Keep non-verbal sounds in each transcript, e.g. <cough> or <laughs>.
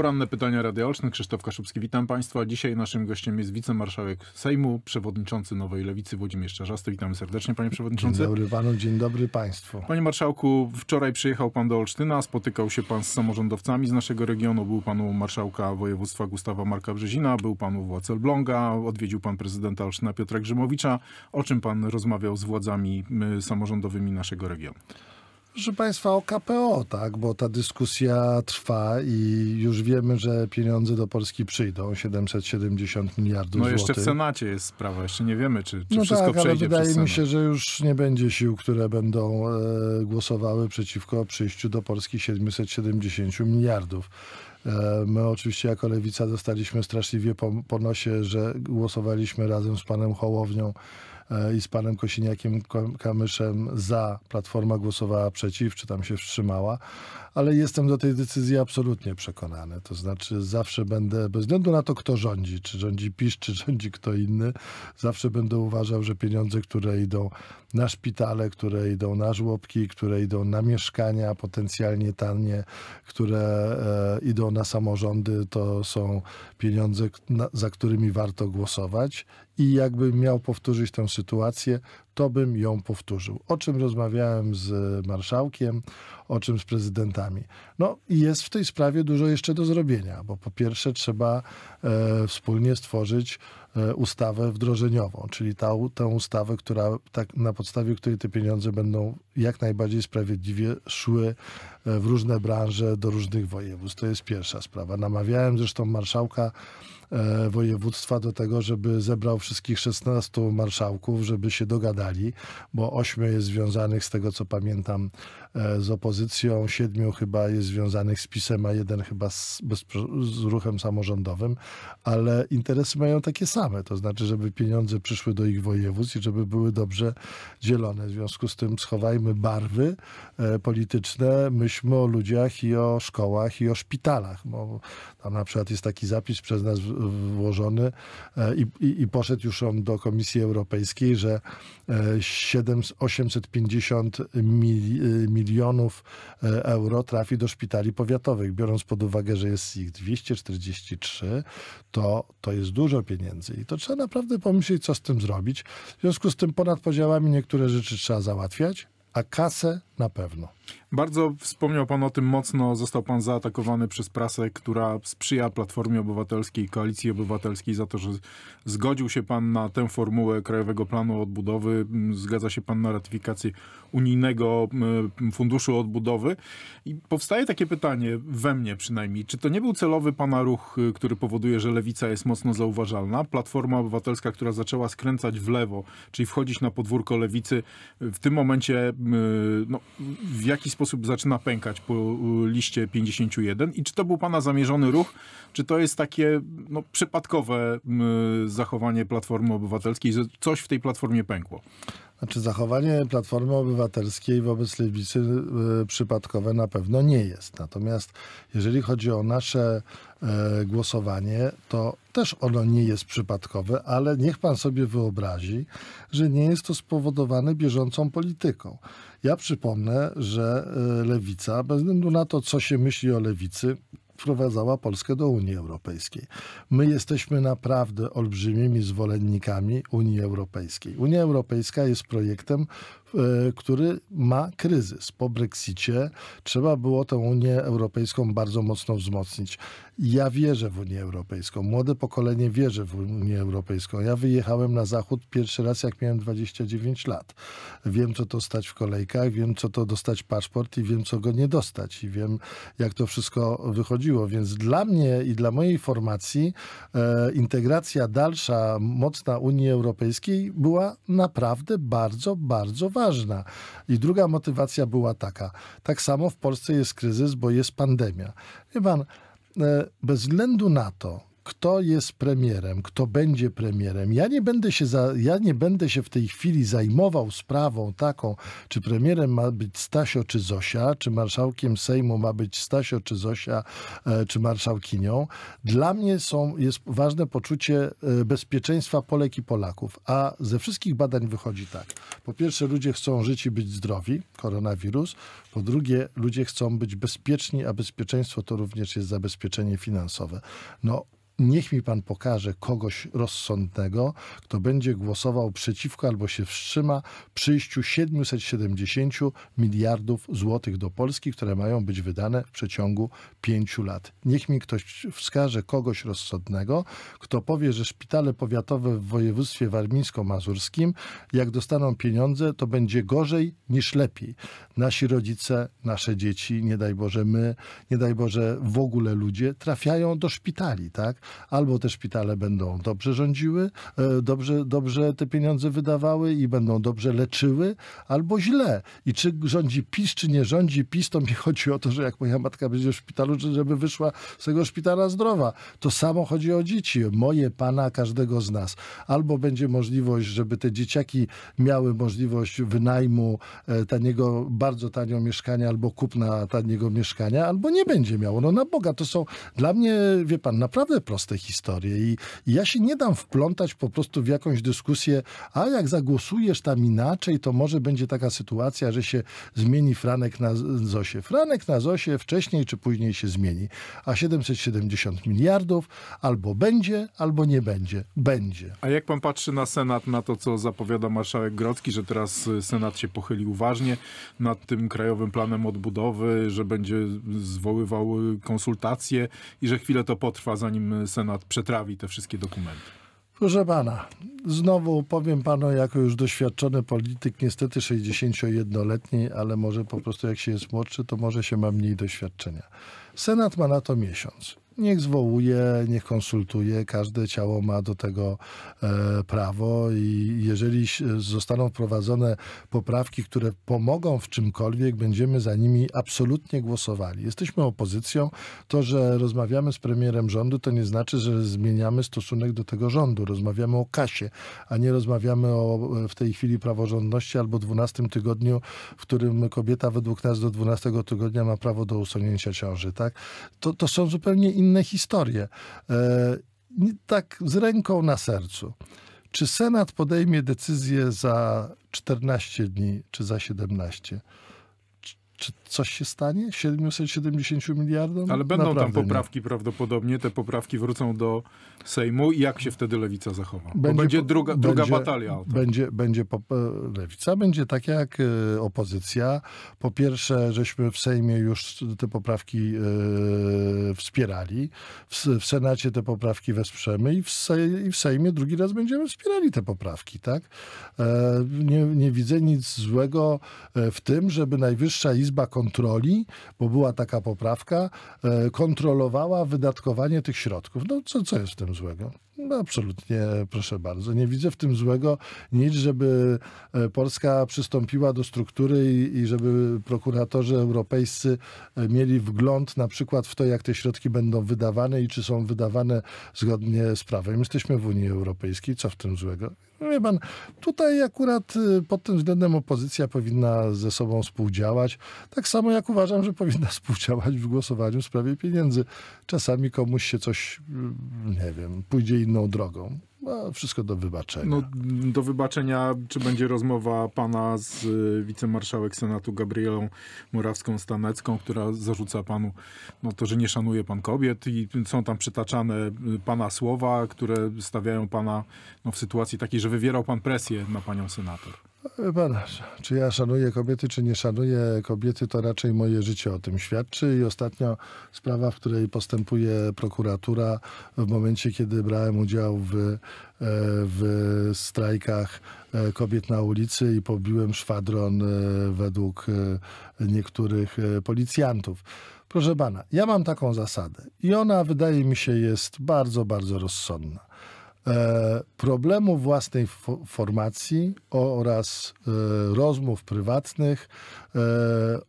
Poranne pytania Radia Krzysztof Kaszubski, witam Państwa. Dzisiaj naszym gościem jest wicemarszałek Sejmu, przewodniczący Nowej Lewicy Włodzimierz Czarzasty. Witamy serdecznie, panie przewodniczący. Dzień dobry panu, dzień dobry państwu. Panie marszałku, wczoraj przyjechał pan do Olsztyna, spotykał się pan z samorządowcami z naszego regionu. Był pan marszałka województwa Gustawa Marka Brzezina, był pan władz Elbląga, odwiedził pan prezydenta Olsztyna Piotra Grzymowicza. O czym pan rozmawiał z władzami y, samorządowymi naszego regionu? Proszę Państwa, o KPO, tak, bo ta dyskusja trwa i już wiemy, że pieniądze do Polski przyjdą, 770 miliardów złotych. No jeszcze złotych. w Senacie jest sprawa, jeszcze nie wiemy, czy, czy no wszystko tak, przejdzie ale wydaje mi się, że już nie będzie sił, które będą e, głosowały przeciwko przyjściu do Polski 770 miliardów. E, my oczywiście jako lewica dostaliśmy straszliwie po, po, nosie, że głosowaliśmy razem z panem Hołownią E, i z panem Kosiniakiem Kamyszem za, Platforma głosowała przeciw, czy tam się wstrzymała, ale jestem do tej decyzji absolutnie przekonany. To znaczy zawsze będę, bez względu na to, kto rządzi, czy rządzi PiS, czy rządzi kto inny, zawsze będę uważał, że pieniądze, które idą na szpitale, które idą na żłobki, które idą na mieszkania potencjalnie tanie, które e, idą na samorządy, to są pieniądze, na, za którymi warto głosować i jakby miał powtórzyć tę sytuację, to bym ją powtórzył. O czym rozmawiałem z marszałkiem, o czym z prezydentami. No i jest w tej sprawie dużo jeszcze do zrobienia, bo po pierwsze trzeba e, wspólnie stworzyć e, ustawę wdrożeniową, czyli ta, tę ustawę, która tak, na podstawie której te pieniądze będą jak najbardziej sprawiedliwie szły e, w różne branże do różnych województw. To jest pierwsza sprawa. Namawiałem zresztą marszałka e, województwa do tego, żeby zebrał wszystkich 16 marszałków, żeby się dogadali bo ośmiu jest związanych z tego, co pamiętam, E, z opozycją, siedmiu chyba jest związanych z PiSem, a jeden chyba z, z ruchem samorządowym, ale interesy mają takie same, to znaczy, żeby pieniądze przyszły do ich województw i żeby były dobrze dzielone. W związku z tym schowajmy barwy e, polityczne, myślmy o ludziach i o szkołach i o szpitalach. Bo tam na przykład jest taki zapis przez nas włożony e, i, i, i poszedł już on do Komisji Europejskiej, że 7, 850 milionów milionów e, euro trafi do szpitali powiatowych. Biorąc pod uwagę, że jest ich 243, to, to jest dużo pieniędzy i to trzeba naprawdę pomyśleć, co z tym zrobić. W związku z tym ponad podziałami niektóre rzeczy trzeba załatwiać, a kasę na pewno. Bardzo wspomniał Pan o tym mocno, został Pan zaatakowany przez prasę, która sprzyja Platformie Obywatelskiej, Koalicji Obywatelskiej za to, że zgodził się Pan na tę formułę Krajowego Planu Odbudowy, mm, zgadza się Pan na ratyfikację unijnego mm, funduszu odbudowy. I powstaje takie pytanie, we mnie przynajmniej, czy to nie był celowy Pana ruch, y, który powoduje, że lewica jest mocno zauważalna? Platforma Obywatelska, która zaczęła skręcać w lewo, czyli wchodzić na podwórko lewicy, w tym momencie mm, no, w jaki sposób zaczyna pękać po liście 51 i czy to był pana zamierzony ruch, czy to jest takie no, przypadkowe zachowanie Platformy Obywatelskiej, że coś w tej platformie pękło? Znaczy zachowanie Platformy Obywatelskiej wobec lewicy e, przypadkowe na pewno nie jest. Natomiast jeżeli chodzi o nasze e, głosowanie, to też ono nie jest przypadkowe, ale niech pan sobie wyobrazi, że nie jest to spowodowane bieżącą polityką. Ja przypomnę, że e, lewica, bez względu na to, co się myśli o lewicy, wprowadzała Polskę do Unii Europejskiej. My jesteśmy naprawdę olbrzymimi zwolennikami Unii Europejskiej. Unia Europejska jest projektem, E, który ma kryzys. Po Brexicie trzeba było tę Unię Europejską bardzo mocno wzmocnić. Ja wierzę w Unię Europejską. Młode pokolenie wierzy w Unię Europejską. Ja wyjechałem na zachód pierwszy raz, jak miałem 29 lat. Wiem, co to stać w kolejkach, wiem, co to dostać paszport i wiem, co go nie dostać. I wiem, jak to wszystko wychodziło. Więc dla mnie i dla mojej formacji e, integracja dalsza, mocna Unii Europejskiej była naprawdę bardzo, bardzo ważna ważna. I druga motywacja była taka. Tak samo w Polsce jest kryzys, bo jest pandemia. Wie pan, e, bez względu na to, kto jest premierem, kto będzie premierem. Ja nie będę się, za, ja nie będę się w tej chwili zajmował sprawą taką, czy premierem ma być Stasio czy Zosia, czy marszałkiem Sejmu ma być Stasio czy Zosia, e, czy marszałkinią. Dla mnie są, jest ważne poczucie e, bezpieczeństwa Polek i Polaków. A ze wszystkich badań wychodzi tak. Po pierwsze, ludzie chcą żyć i być zdrowi, koronawirus. Po drugie, ludzie chcą być bezpieczni, a bezpieczeństwo to również jest zabezpieczenie finansowe. No, niech mi pan pokaże kogoś rozsądnego, kto będzie głosował przeciwko albo się wstrzyma przyjściu 770 miliardów złotych do Polski, które mają być wydane w przeciągu pięciu lat. Niech mi ktoś wskaże kogoś rozsądnego, kto powie, że szpitale powiatowe w województwie warmińsko-mazurskim, jak dostaną pieniądze, to będzie gorzej niż lepiej. Nasi rodzice, nasze dzieci, nie daj Boże my, nie daj Boże w ogóle ludzie, trafiają do szpitali, tak? albo te szpitale będą dobrze rządziły, e, dobrze, dobrze te pieniądze wydawały i będą dobrze leczyły, albo źle. I czy rządzi PiS, czy nie rządzi PiS, to mi <laughs> chodzi o to, że jak moja matka będzie w szpitalu, żeby wyszła z tego szpitala zdrowa. To samo chodzi o dzieci. Moje, pana, każdego z nas. Albo będzie możliwość, żeby te dzieciaki miały możliwość wynajmu e, taniego, bardzo tanio mieszkania albo kupna taniego mieszkania, albo nie będzie miało. No na Boga, to są dla mnie, wie pan, naprawdę proste proste historie. I, I, ja się nie dam wplątać po prostu w jakąś dyskusję, a jak zagłosujesz tam inaczej, to może będzie taka sytuacja, że się zmieni Franek na Zosie. Franek na Zosie wcześniej czy później się zmieni, a 770 miliardów albo będzie, albo nie będzie. Będzie. A jak pan patrzy na Senat, na to, co zapowiada marszałek Grodzki, że teraz Senat się pochyli uważnie nad tym krajowym planem odbudowy, że będzie zwoływał konsultacje i że chwilę to potrwa, zanim Senat przetrawi te wszystkie dokumenty? Proszę pana, znowu powiem panu jako już doświadczony polityk, niestety 61-letni, ale może po prostu jak się jest młodszy, to może się ma mniej doświadczenia. Senat ma na to miesiąc niech zwołuje, niech konsultuje, każde ciało ma do tego e, prawo i jeżeli zostaną wprowadzone poprawki, które pomogą w czymkolwiek, będziemy za nimi absolutnie głosowali. Jesteśmy opozycją. To, że rozmawiamy z premierem rządu, to nie znaczy, że zmieniamy stosunek do tego rządu. Rozmawiamy o kasie, a nie rozmawiamy o w tej chwili praworządności albo 12 tygodniu, w którym kobieta według nas do 12 tygodnia ma prawo do usunięcia ciąży. Tak? To, to są zupełnie inne historie. E, tak z ręką na sercu. Czy Senat podejmie decyzję za 14 dni, czy za 17? Czy coś się stanie? 770 miliardów Ale będą Naprawdę tam poprawki nie. prawdopodobnie. Te poprawki wrócą do Sejmu. I jak się wtedy lewica zachowa? Będzie, będzie druga, będzie, druga batalia. Będzie, będzie po, e, lewica będzie tak jak e, opozycja. Po pierwsze, żeśmy w Sejmie już te poprawki e, wspierali. W, w Senacie te poprawki wesprzemy i w, Sejmie, i w, Sejmie drugi raz będziemy wspierali te poprawki. Tak? nie, nie widzę nic złego w tym, żeby Najwyższa Izba Izba Kontroli, bo była taka poprawka, e, kontrolowała wydatkowanie tych środków. No co, co jest w tym złego? No absolutnie, proszę bardzo. Nie widzę w tym złego nic, żeby e, Polska przystąpiła do struktury i, i żeby prokuratorzy europejscy e, mieli wgląd na przykład w to, jak te środki będą wydawane i czy są wydawane zgodnie z prawem. Jesteśmy w Unii Europejskiej, co w tym złego? Wie pan, tutaj akurat e, pod tym względem opozycja powinna ze sobą współdziałać. Tak samo jak uważam, że powinna <laughs> współdziałać w głosowaniu w sprawie pieniędzy. Czasami komuś się coś, mm, nie wiem, pójdzie inaczej inną drogą. No, wszystko do wybaczenia. No, do wybaczenia, czy będzie rozmowa pana z y, wicemarszałek Senatu Gabrielą Morawską-Stanecką, która zarzuca panu no, to, że nie szanuje pan kobiet i są tam przytaczane y, pana słowa, które stawiają pana no, w sytuacji takiej, że wywierał pan presję na panią senator. E, pana, czy ja szanuję kobiety, czy nie szanuję kobiety, to raczej moje życie o tym świadczy. I ostatnio sprawa, w której postępuje prokuratura, w momencie, kiedy brałem udział w, e, w strajkach e, kobiet na ulicy i pobiłem szwadron według niektórych policjantów. Proszę pana, ja mam taką zasadę i ona wydaje mi się jest bardzo, bardzo rozsądna. E, problemu własnej formacji oraz e, rozmów prywatnych. E,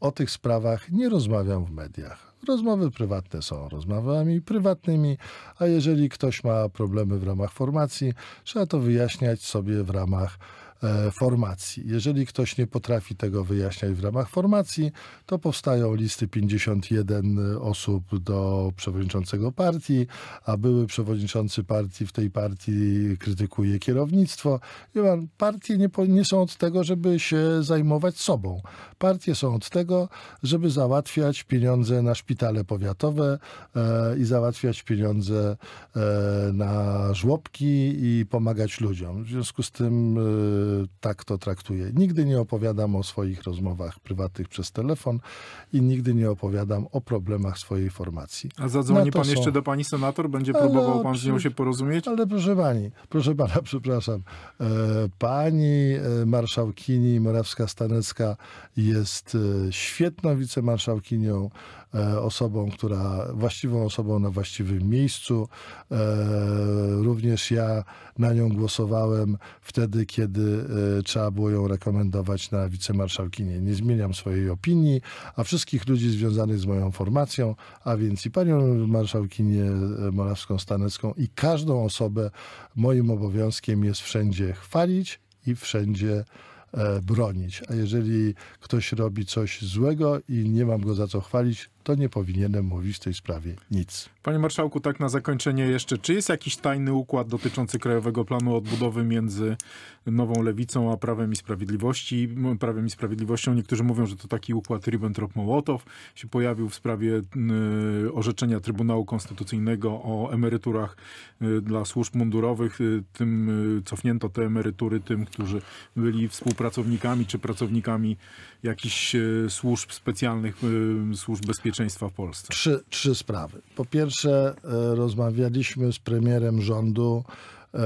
o tych sprawach nie rozmawiam w mediach. Rozmowy prywatne są rozmowami prywatnymi, a jeżeli ktoś ma problemy w ramach formacji, trzeba to wyjaśniać sobie w ramach E, formacji. Jeżeli ktoś nie potrafi tego wyjaśniać w ramach formacji, to powstają listy 51 osób do przewodniczącego partii, a były przewodniczący partii w tej partii krytykuje kierownictwo. Partie nie, nie są od tego, żeby się zajmować sobą. Partie są od tego, żeby załatwiać pieniądze na szpitale powiatowe e, i załatwiać pieniądze e, na żłobki i pomagać ludziom. W związku z tym e, tak to traktuję. Nigdy nie opowiadam o swoich rozmowach prywatnych przez telefon i nigdy nie opowiadam o problemach swojej formacji. A zadzwoni no pan są... jeszcze do pani senator? Będzie ale próbował pan z nią się porozumieć? Ale proszę pani, proszę pana, <laughs> przepraszam. E, pani e, marszałkini Morawska-Stanecka jest e, świetną wicemarszałkinią, osobą, która, właściwą osobą na właściwym miejscu. Również ja na nią głosowałem wtedy, kiedy Y, trzeba było ją rekomendować na wicemarszałkinie. Nie zmieniam swojej opinii, a wszystkich ludzi związanych z moją formacją, a więc i panią marszałkinię y, Morawską-Stanecką i każdą osobę moim obowiązkiem jest wszędzie chwalić i wszędzie e, bronić. A jeżeli ktoś robi coś złego i nie mam go za co chwalić, to nie powinienem mówić w tej sprawie nic. Panie marszałku, tak na zakończenie jeszcze, czy jest jakiś tajny układ dotyczący Krajowego Planu Odbudowy między Nową Lewicą a Prawem i Sprawiedliwości? Prawem i Sprawiedliwością niektórzy mówią, że to taki układ Ribbentrop-Mołotow się pojawił w sprawie y, orzeczenia Trybunału Konstytucyjnego o emeryturach y, dla służb mundurowych. Y, tym cofnięto te emerytury tym, którzy byli współpracownikami czy pracownikami jakichś służb specjalnych, służb bezpieczeństwa w Polsce? Trzy, trzy sprawy. Po pierwsze, e, rozmawialiśmy z premierem rządu e,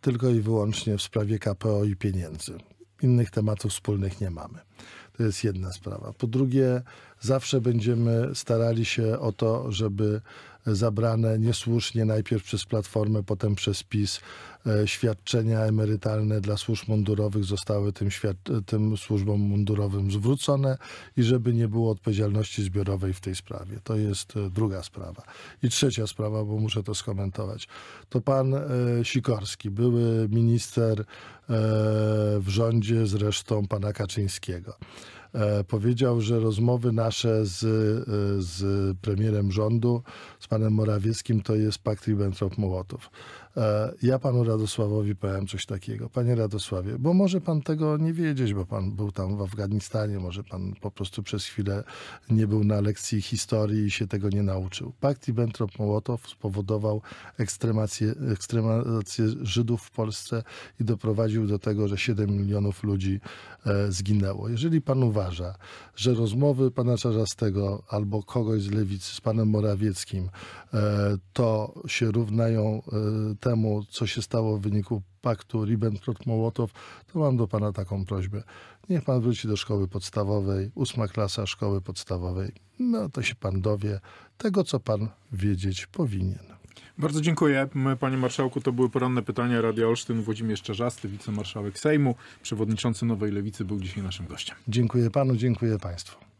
tylko i wyłącznie w sprawie KPO i pieniędzy. Innych tematów wspólnych nie mamy. To jest jedna sprawa. Po drugie, zawsze będziemy starali się o to, żeby zabrane niesłusznie najpierw przez Platformę, potem przez PiS. E, świadczenia emerytalne dla służb mundurowych zostały tym, e, tym służbom mundurowym zwrócone i żeby nie było odpowiedzialności zbiorowej w tej sprawie. To jest e, druga sprawa. I trzecia sprawa, bo muszę to skomentować. To pan Sikorski, były minister w rządzie zresztą pana Kaczyńskiego. E, powiedział, że rozmowy nasze z, e, z premierem rządu, z panem Morawieckim, to jest pakt Ribbentrop-Mołotow. E, ja panu Radosławowi powiem coś takiego. Panie Radosławie, bo może pan tego nie wiedzieć, bo pan był tam w Afganistanie, może pan po prostu przez chwilę nie był na lekcji historii i się tego nie nauczył. Pakt Ribbentrop-Mołotow spowodował ekstremację, ekstremację Żydów w Polsce i doprowadził do tego, że 7 milionów ludzi e, zginęło. Jeżeli pan uważa, że rozmowy pana Czarzastego albo kogoś z lewicy z panem Morawieckim e, to się równają temu, co się stało w wyniku paktu Ribbentrop-Mołotow, to mam do pana taką prośbę. Niech pan wróci do szkoły podstawowej, ósma klasa szkoły podstawowej. No to się pan dowie tego, co pan wiedzieć powinien. Bardzo dziękuję. panie marszałku, to były poranne pytania Radia Olsztyn. Włodzimierz Czerzasty, wicemarszałek Sejmu, przewodniczący Nowej Lewicy był dzisiaj naszym gościem. Dziękuję panu, dziękuję państwu.